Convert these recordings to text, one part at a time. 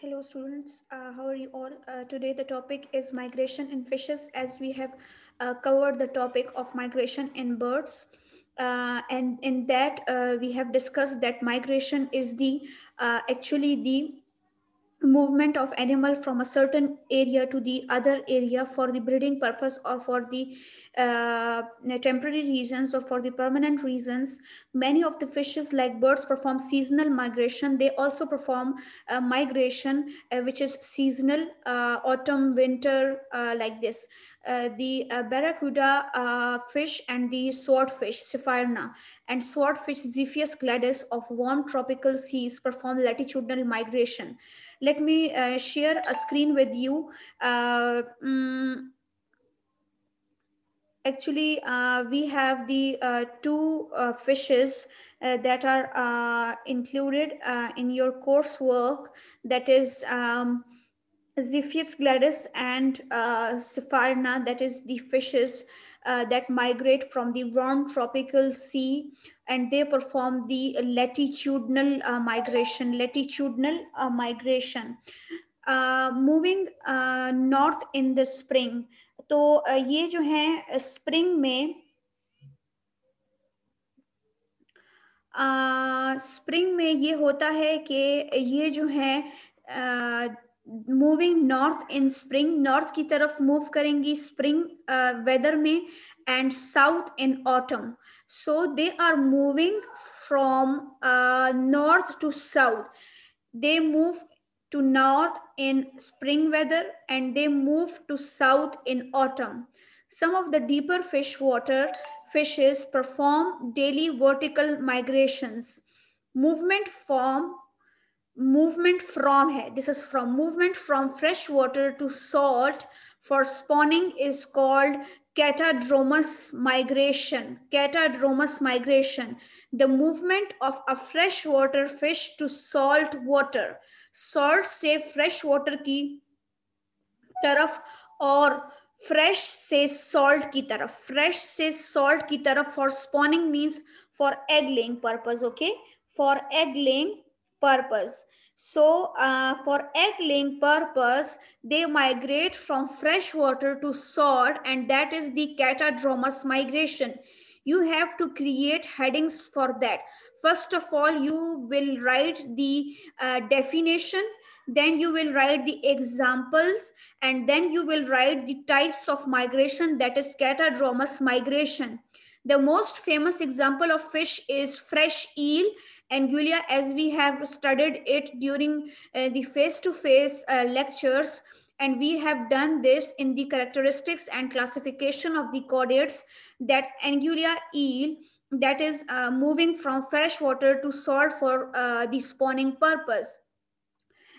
Hello students, uh, how are you all? Uh, today the topic is migration in fishes as we have uh, covered the topic of migration in birds. Uh, and in that uh, we have discussed that migration is the uh, actually the movement of animal from a certain area to the other area for the breeding purpose or for the uh, temporary reasons or for the permanent reasons. Many of the fishes like birds perform seasonal migration. They also perform uh, migration, uh, which is seasonal, uh, autumn, winter, uh, like this. Uh, the barracuda fish and the swordfish, Sapphirna, and swordfish, Zephyus gladys of warm tropical seas perform latitudinal migration let me uh, share a screen with you. Uh, um, actually, uh, we have the uh, two uh, fishes that are included in your coursework that is um, Ziphius gladius and uh, Sepharna, that is the fishes uh, that migrate from the warm tropical sea and they perform the latitudinal uh, migration, latitudinal uh, migration. Uh, moving uh, north in the spring. तो ये जो है spring में spring में ये होता है कि ये जो है moving north in spring north की तरफ मूव करेंगी स्प्रिंग वेदर uh, में and south in autumn so they are moving from north to south they move to north in spring weather and they move to south in autumn. Some of the deeper water fishes perform daily vertical migrations. Movement from movement from hai. This is from movement from fresh water to salt for spawning is called catadromous migration. Catadromous migration, the movement of a freshwater fish to salt water. Salt say freshwater ki taraf or fresh say salt ki taraf. Fresh से salt ki taraf. For spawning means for egg laying purpose. Okay, for egg laying purpose so uh, for egg laying purpose, they migrate from fresh water to salt and that is the catadromous migration. You have to create headings for that. First of all, you will write the uh, definition, then you will write the examples, and then you will write the types of migration that is catadromous migration. The most famous example of fish is fresh eel and as we have studied it during uh, the face-to-face -face, uh, lectures, and we have done this in the characteristics and classification of the chordates that Anguilla eel that is uh, moving from fresh water to salt for uh, the spawning purpose.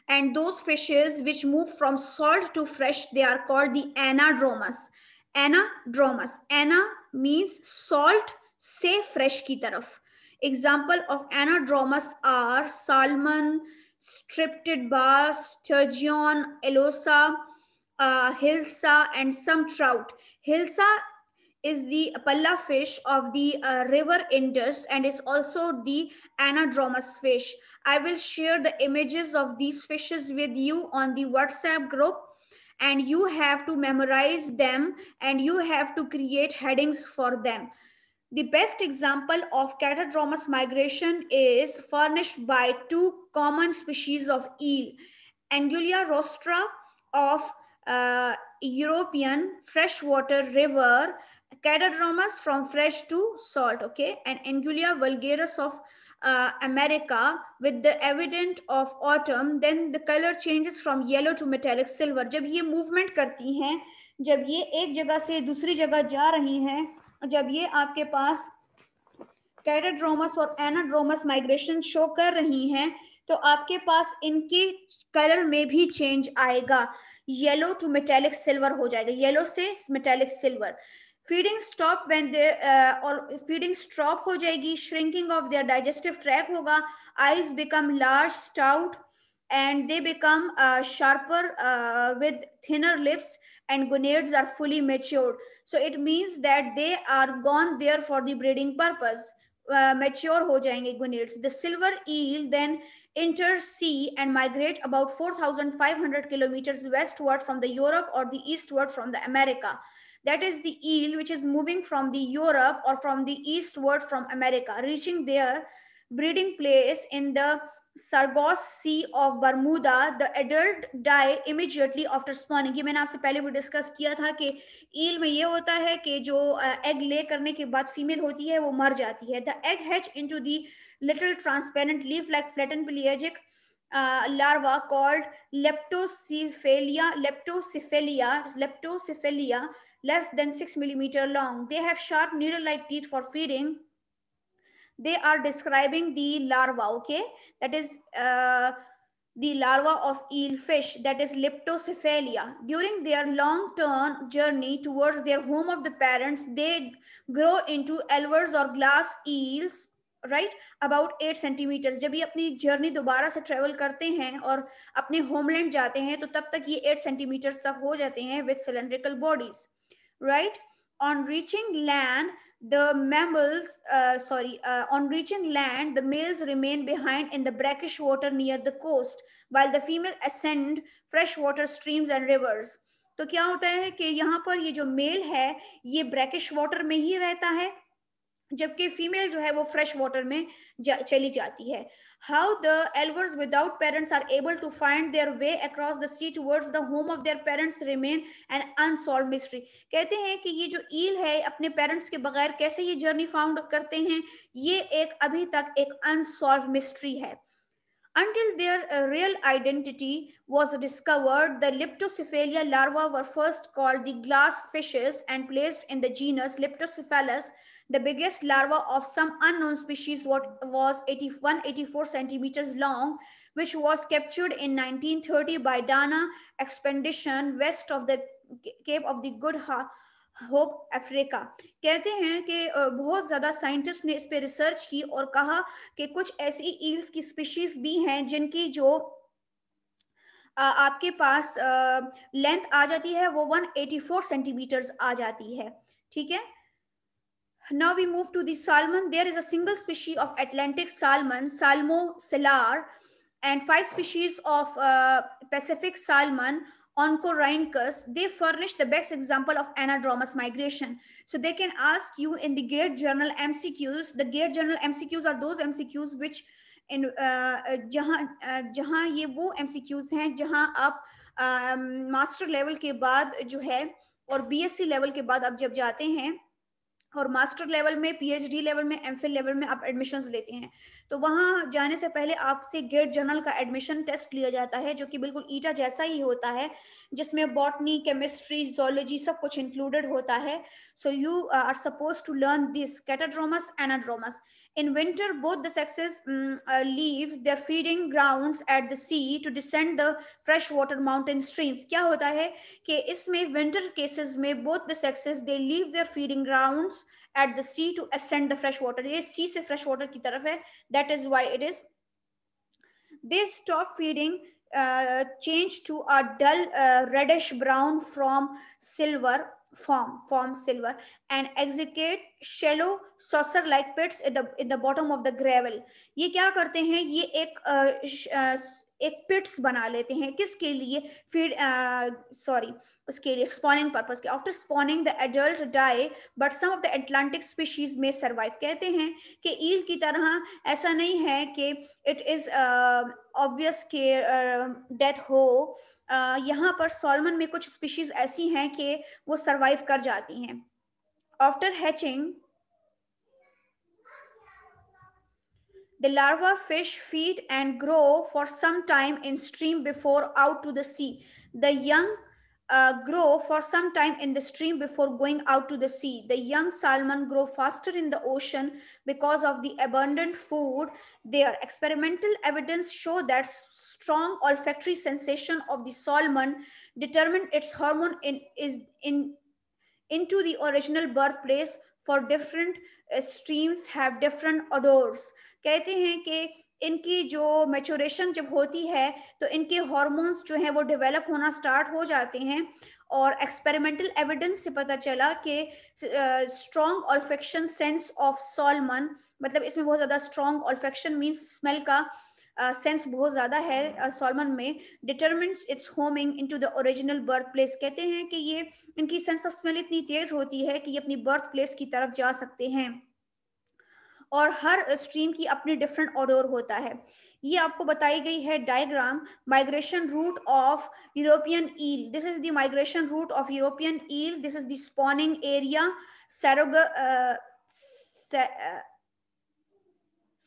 And those fishes which move from salt to fresh, they are called the anadromas. Anadromas. Ana means salt, say fresh ki taraf. Example of anadromous are salmon, striped bass, sturgeon, elosa, uh, hilsa, and some trout. Hilsa is the palla fish of the uh, river Indus and is also the anadromous fish. I will share the images of these fishes with you on the WhatsApp group and you have to memorize them and you have to create headings for them. The best example of catadromous migration is furnished by two common species of eel, Anguilla rostra of uh, European freshwater river, catadromous from fresh to salt, okay, and Anguilla vulgaris of uh, America with the evident of autumn, then the color changes from yellow to metallic silver. जब ये movement करती हैं, जब ये एक जगह से दूसरी जगह जा रही हैं, जब ये आपके पास कैटाड्रोमस और एनाड्रोमस माइग्रेशन शो कर रही हैं तो आपके पास इनके कलर में भी चेंज आएगा येलो टू मेटेलिक सिल्वर हो जाएगा येलो से metallic silver feeding stop when they और फीडिंग स्टॉप हो जाएगी shrinking of their digestive tract होगा eyes become large stout and they become uh, sharper uh, with thinner lips and gonads are fully matured. So it means that they are gone there for the breeding purpose. Uh, mature ho jayenge gonads. The silver eel then enters sea and migrate about 4,500 kilometers westward from the Europe or the eastward from the America. That is the eel which is moving from the Europe or from the eastward from America, reaching their breeding place in the Sargasso sea of Bermuda the adult die immediately after spawning ये मैंने आपसे पहले भी discuss किया था कि ईल में ये होता है कि जो एग ले करने के बाद फीमेल होती है वो मर जाती है the egg hatch into two little transparent leaf like flatten pelagic larva called leptocephalia leptocephalia leptocephalia less than six millimeter long they have sharp needle like teeth for feeding they are describing the larva, okay? That is uh, the larva of eel fish, that is Leptocephalia. During their long-term journey towards their home of the parents, they grow into elvers or glass eels, right about eight centimeter जब ये अपनी journey दोबारा से travel करते हैं और अपने homeland जाते हैं तो तब तक ये एट सेंटीमीटर्स तक हो जाते हैं with cylindrical bodies right on reaching land the mammals, uh, sorry, uh, on reaching land, the males remain behind in the brackish water near the coast, while the female ascend freshwater streams and rivers. तो क्या होता है कि यहाँ पर ये जो mail है ये ब्रैकिश वाटर में ही रहता है जबकि फीमेल जो है वो फ्रेश वाटर में जा, चली जाती है how the elvers without parents are able to find their way across the sea towards the home of their parents remain an unsolved mystery कहते हैं कि ये जो ईल है अपने पेरेंट्स के बगैर कैसे ये जर्नी फाउंड करते हैं ये एक अभी तक एक अनसॉल्व मिस्ट्री है Until their uh, real identity was discovered, the Leptocephalia larvae were first called the glass fishes and placed in the genus Leptocephalus The biggest larva of some unknown species what was 81, 84 cm long, which was captured in 1930 by Dana expedition west of the Cape of the Good ha hope Africa कहते हैं कि बहुत ज़्यादा scientist ने इस पे research की और कहा कि कुछ ऐसी ईल्स की स्पीशीज भी हैं जिनकी जो आपके पास लेंथ आ जाती है वो 184 सेंटीमीटर्स आ जाती है ठीक है Now we move to the salmon. There is a single species of Atlantic salmon, Salmo salar, and five species of uh, Pacific salmon, Oncorhynchus. They furnish the best example of anadromous migration. So they can ask you in the GATE journal MCQs. The GATE journal MCQs are those MCQs which in जहाँ जहाँ ये वो M हैं जहाँ आप master level के बाद जो है और BSc level के बाद आप जब जाते हैं और मास्टर लेवल में पीएचडी लेवल में एम लेवल में आप एडमिशन लेते हैं तो वहां जाने से पहले आपसे गेट जनरल का एडमिशन टेस्ट लिया जाता है जो कि बिल्कुल ईटा जैसा ही होता है जिसमें बॉटनी केमिस्ट्री जोलॉजी सब कुछ इंक्लूडेड होता है so you are suppose to learn this catadromous anadromous in winter both the sexes leave their feeding ground at the sea to descend the fresh water mountain streams क्या होता है कि इसमें winter cases में both the sexes they leave their feeding grounds at the sea to ascend the fresh water ye sea se fresh water ki taraf hai that is why it is they stop feeding uh, change to a dull uh, reddish brown from silver form form silver and execute shallow saucer like pits in the in the bottom of the gravel ye kya karte hain ye ek uh, uh, एक पिट्स बना लेते हैं किसके लिए फिर sorry उसके लिए spawning purpose के after spawning the adult die but some of the Atlantic species में सर्वाइव कहते हैं कि ईल की तरह ऐसा नहीं है कि इट इज़ ऑब्वियस के डेथ हो uh, यहाँ पर सॉलमन में कुछ स्पीशीज ऐसी हैं कि वो सर्वाइव कर जाती हैं after hatching The larva fish feed and grow for some time in stream before out to the sea. The young uh, grow for some time in the stream before going out to the sea. The young salmon grow faster in the ocean because of the abundant food there. Experimental evidence show that strong olfactory sensation of the salmon determine its hormone in, is in into the original birthplace for different uh, streams have different odors. कहते हैं कि इनकी जो maturation जब होती है तो इनके हॉर्मोन्स जो हैं वो डेवलप होना स्टार्ट हो जाते हैं और एक्सपेरिमेंटल एविडेंस से पता चला कि strong olfaction sense of salmon मतलब इसमें बहुत ज़्यादा स्ट्रॉन्ग ऑल्फेक्शन मीन्स स्मेल का सेंस uh, बहुत ज़्यादा है सॉलमन uh, में determines its homing into the original birth place कहते हैं कि ये इनकी सेंस ऑफ स्मेल इतनी तेज होती है कि ये अपनी बर्थ प्लेस की तरफ जा सकते हैं और हर स्ट्रीम की अपनी डिफरेंट ऑर्डर होता है ये आपको बताई गई है diagram migration route of European eel this is the migration route of European eel this is the spawning area Sargasso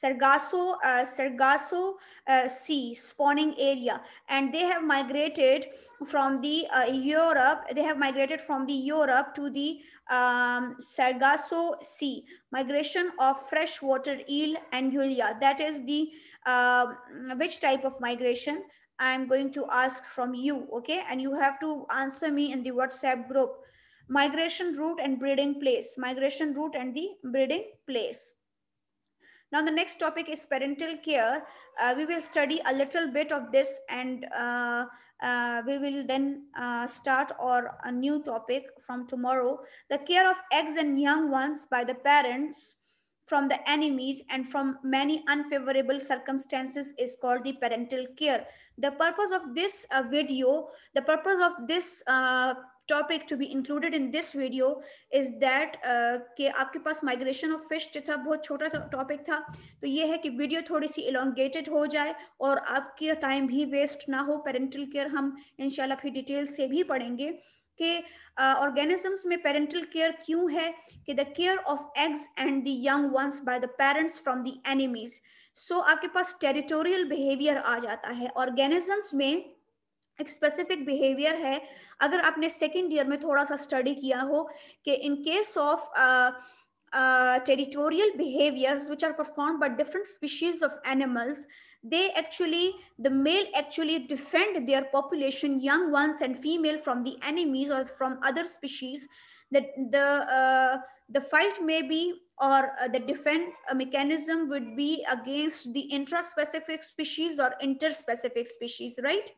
Sargasso, uh, Sargasso uh, Sea spawning area. And they have migrated from the uh, Europe, they have migrated from the Europe to the um, Sargasso Sea. Migration of freshwater eel Anguilla. That is the, um, which type of migration? I'm going to ask from you, okay? And you have to answer me in the WhatsApp group. Migration route and breeding place. Migration route and the breeding place. Now the next topic is parental care. Uh, we will study a little bit of this and uh, uh, we will then uh, start our a new topic from tomorrow. The care of eggs and young ones by the parents from the enemies and from many unfavorable circumstances is called the parental care. The purpose of this uh, video, the purpose of this uh, topic to be included in this video is that के आपके पास migration of fish जो था बहुत छोटा topic था तो ये है कि वीडियो थोड़ी सी इलांगेटेड हो जाए और आपके टाइम भी वेस्ट ना हो पेरेंटल केयर हम इनशाला फिर डिटेल से भी पढ़ेंगे कि ऑर्गेनिजम्स uh, में पेरेंटल केयर क्यों है कि the care of eggs and the young ones by the parents from the enemies so आपके पास टेरिटोरियल बिहेवियर आ जाता है ऑर्गेनिजम्स में एक स्पेसिफिक बिहेवियर है अगर आपने सेकेंड ईयर में थोड़ा सा स्टडी किया हो कि in uh, uh, territorial behaviors which are performed by different species of animals they actually the male actually defend their population young ones and female from the enemies or from other species that uh, the fight may be or the defense mechanism would be against the intra-specific species or inter-specific species right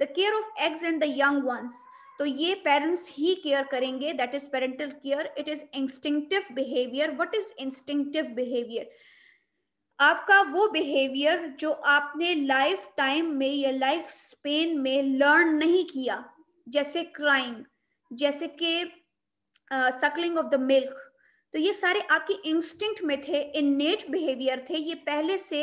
the care of eggs and the young ones तो ये parents ही care करेंगे that is parental care it is instinctive behaviour what is instinctive behaviour आपका वो behaviour जो आपने life time में या लाइफ स्पेन में लर्न नहीं किया जैसे क्राइंग जैसे कि सकलिंग ऑफ द मिल्क तो ये सारे आपके इंस्टिंक्ट में थे इनेट बिहेवियर थे ये पहले से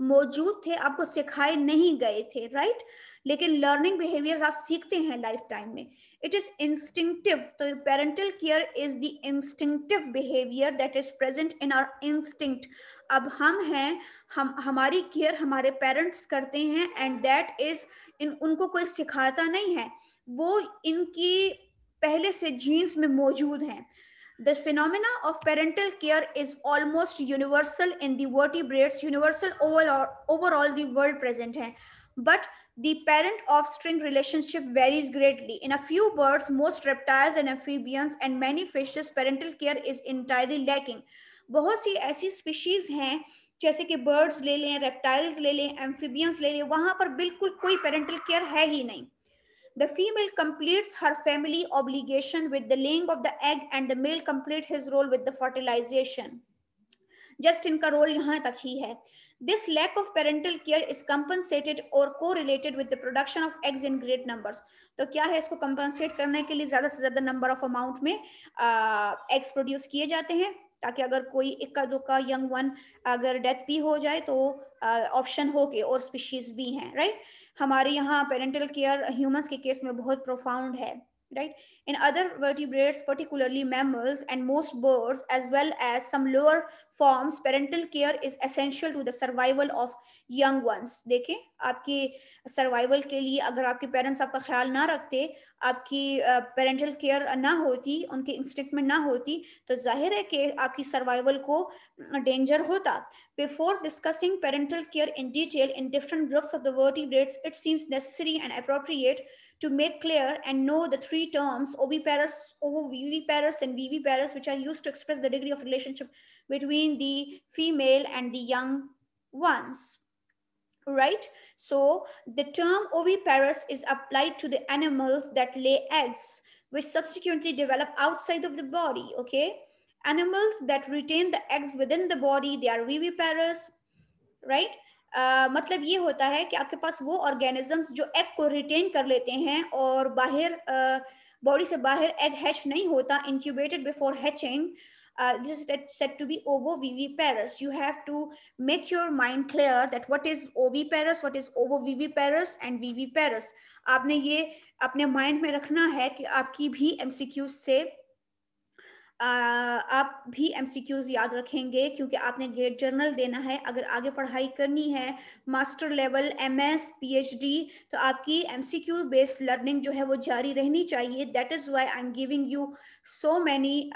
मौजूद थे आपको सिखाए नहीं गए थे राइट लेकिन लर्निंग बिहेवियर्स आप सीखते हैं लाइफ टाइम में इट इज इंस्टिंक्टिव तो parental care is the instinctive behaviour that is present in our instinct अब हम हैं हम हमारी केयर हमारे पेरेंट्स करते हैं एंड दैट इज इन उनको कोई सिखाता नहीं है वो इनकी पहले से जीन्स में मौजूद हैं The phenomena of parental care is almost universal in the vertebrates, universal overall, overall the world present. Hai. But the parent offspring relationship varies greatly. In a few birds, most reptiles and amphibians, and many fishes, parental care is entirely lacking. बहुत सी ऐसी species हैं जैसे कि birds ले लें reptiles ले लें amphibians ले लें वहां पर बिल्कुल कोई parental care है ही नहीं the female completes her family obligation with the laying of the egg and the male complete his role with the fertilization just इनका role yahan tak hi hai This lack of parental care is compensated or correlated with the production of eggs in great numbers. to kya hai isko compensate karne ke liye zyada se zyada number of amount mein uh, eggs produce kiye jate hain ताकि अगर कोई इक्का दुक्का young one अगर death भी हो जाए तो ऑप्शन हो के और स्पीशीज भी हैं राइट हमारे यहाँ पेरेंटल केयर ह्यूमंस के केस में बहुत प्रोफाउंड है right? In other vertebrates, particularly mammals and most birds, as well as some lower forms, parental care is essential to the survival of young ones. देखें aapki survival ke liye agar aapke parents आपका ख्याल ना रखते आपकी parental care na hoti unke instinct mein na hoti to zahir hai कि aapki survival ko danger hota Before discussing parental care in detail in different groups of the vertebrates, it seems necessary and appropriate to make clear and know the three terms oviparous, ovoviviparous, and viviparous, which are used to express the degree of relationship between the female and the young ones right? So the term oviparous is applied to the animals that lay eggs, which subsequently develop outside of the body, okay? Animals that retain the eggs within the body, they are viviparous, right? Uh, मतलब ये होता है कि आपके पास वो organisms जो egg को retain कर लेते हैं और बाहर बॉडी uh, से बाहर एग हैच नहीं होता incubated before hatching Uh, this is said to be ovoviviparous. You have to make your mind clear that what is oviparous, what is ovoviviparous and viviparous. आपने ये अपने mind में रखना है कि आपकी भी MCQ से आप भी एमसीक्यूज याद रखेंगे क्योंकि आपने ग्रेड जर्नल देना है अगर आगे पढ़ाई करनी है मास्टर लेवल एमएस एस तो आपकी एमसीक्यू बेस्ड लर्निंग जो है वो जारी रहनी चाहिए that is why I am giving you so many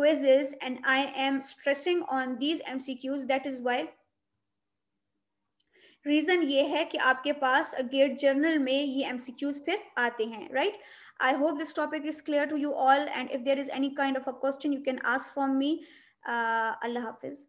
quizzes and I am stressing on these MCQs. That is why reason ये है कि आपके पास गेट जर्नल में ये एम फिर आते हैं right right? I hope this topic is clear to you all. And if there is any kind of a question, you can ask from me. Uh, Allah Hafiz.